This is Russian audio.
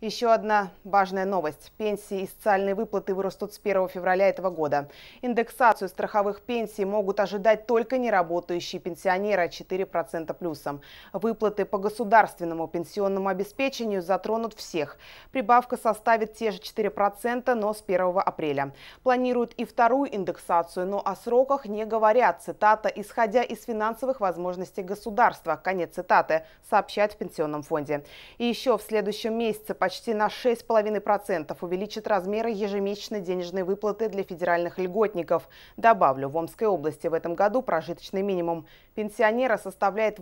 Еще одна важная новость. Пенсии и социальные выплаты вырастут с 1 февраля этого года. Индексацию страховых пенсий могут ожидать только неработающие пенсионеры 4% плюсом. Выплаты по государственному пенсионному обеспечению затронут всех. Прибавка составит те же 4%, но с 1 апреля. Планируют и вторую индексацию, но о сроках не говорят. Цитата «Исходя из финансовых возможностей государства», конец цитаты, сообщает в Пенсионном фонде. И еще в следующем месяце почти на 6,5% увеличит размеры ежемесячной денежной выплаты для федеральных льготников. Добавлю, в Омской области в этом году прожиточный минимум пенсионера составляет